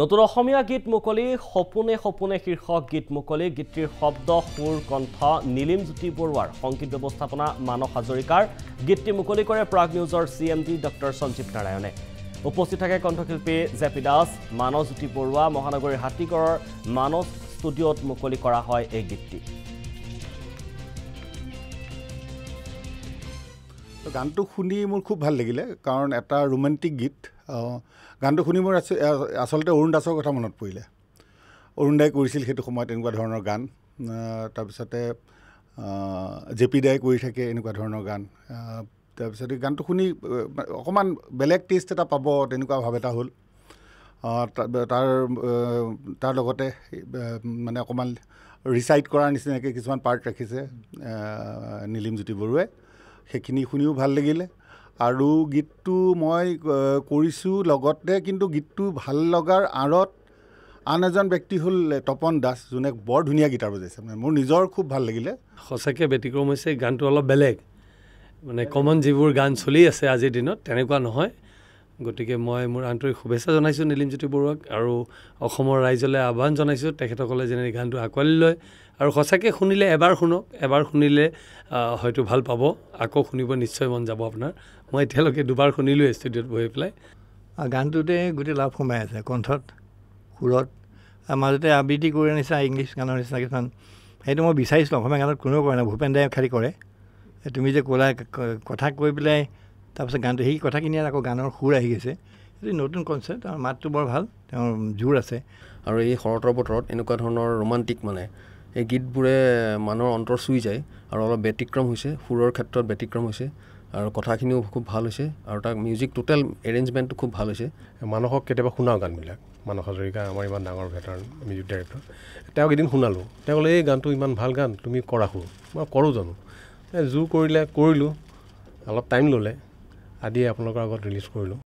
নতুন অসমীয়া গীত মুকলি সপোনে সপোনে শীৰ্ষক গীত মুকলি গীতটিৰ শব্দ সুৰ কণ্ঠ নীলিম জ্যোতি বৰুৱাৰ সংগীত ব্যৱস্থাপনা মানস হাজৰিকাৰ গীতটি মুকলি কৰে প্ৰাগ নিউজৰ C M D doctor Sanjeev নাৰায়ণে উপস্থিত থাকে কণ্ঠশিল্পী জে পি দাস মানস জ্যোতি বৰুৱা মহানগৰীৰ হাতীগড়ৰ মানস ষ্টুডিঅ'ত মুকলি কৰা হয় এই গীতটি তো গানটো শুনি মোৰ খুব ভাল লাগিলে কাৰণ এটা ৰোমেণ্টিক গীত গানটো শুনি মোৰ আচলতে অৰুণ দাসৰ কথা মনত পৰিলে অৰুণ দাই কৰিছিল সেইটো সময়ত এনেকুৱা ধৰণৰ গান তাৰপিছতে জে পি দাই কৰি থাকে এনেকুৱা ধৰণৰ গান তাৰপিছত এই গানটো শুনি অকণমান বেলেগ টেষ্ট এটা পাব তেনেকুৱা ভাৱ এটা হ'ল তাৰ তাৰ লগতে মানে অকণমান ৰিচাইট কৰাৰ নিচিনাকৈ কিছুমান পাৰ্ট ৰাখিছে নীলিম জ্যোতি বৰুৱাই সেইখিনি শুনিও ভাল লাগিলে আৰু গীতটো মই কৰিছোঁ লগতে কিন্তু গীতটো ভাল লগাৰ আঁৰত আন এজন ব্যক্তি হ'ল তপন দাস যোনে বৰ ধুনীয়া গীটাৰ বজাইছে মানে মোৰ নিজৰ খুব ভাল লাগিলে সঁচাকৈ ব্যতিক্ৰম হৈছে গানটো অলপ বেলেগ মানে কমন যিবোৰ গান চলি আছে আজিৰ দিনত তেনেকুৱা নহয় গতিকে মই মোৰ আন্তৰিক শুভেচ্ছা জনাইছোঁ নীলিমজ্যোতি বৰুৱাক আৰু অসমৰ ৰাইজলৈ আহ্বান জনাইছোঁ তেখেতসকলে যেনে গানটো আঁকোৱালি লয় আৰু সঁচাকৈ শুনিলে এবাৰ শুনক এবাৰ শুনিলে হয়তো ভাল পাব আকৌ শুনিব নিশ্চয় মন যাব আপোনাৰ মই এতিয়ালৈকে দুবাৰ শুনিলোঁ ষ্টুডিঅ'ত বহি পেলাই গানটোতে গোটেই লাভ সোমাই আছে কণ্ঠত সুৰত মাজতে আবৃত্তি কৰি নিচিনা ইংলিছ গানৰ নিচিনা কিছুমান সেইটো মই বিচাৰিছিলোঁ অসমীয়া গানত কোনেও কৰে নাই ভূপেন দায়ক খালী কৰে তুমি যে ক'লা কথা কৈ পেলাই তাৰপিছত গানটো সেই কথাখিনি আকৌ গানৰ সুৰ আহি গৈছে সেইটো নতুন কনচেপ্ট আৰু মাতটো বৰ ভাল তেওঁৰ জোৰ আছে আৰু এই শৰতৰ বতৰত এনেকুৱা ধৰণৰ ৰোমান্টিক মানে এই গীতবোৰে মানুহৰ অন্তৰ চুই যায় আৰু অলপ ব্যতিক্ৰম হৈছে সুৰৰ ক্ষেত্ৰত ব্যতিক্ৰম হৈছে আৰু কথাখিনিও খুব ভাল হৈছে আৰু তাক মিউজিক টোটেল এৰেঞ্জমেণ্টটো খুব ভাল হৈছে মানুহক কেতিয়াবা শুনাওঁ গানবিলাক মানস হাজৰিকা আমাৰ ইমান ডাঙৰ ভেটাৰ মিউজিক ডাইৰেক্টৰ তেওঁক এদিন শুনালোঁ তেওঁ ক'লে এই গানটো ইমান ভাল গান তুমি কৰা সুৰ মই কৰোঁ জানো জোৰ কৰিলে কৰিলোঁ অলপ টাইম ল'লে আদি আপোনালোকৰ আগত ৰিলিজ কৰিলোঁ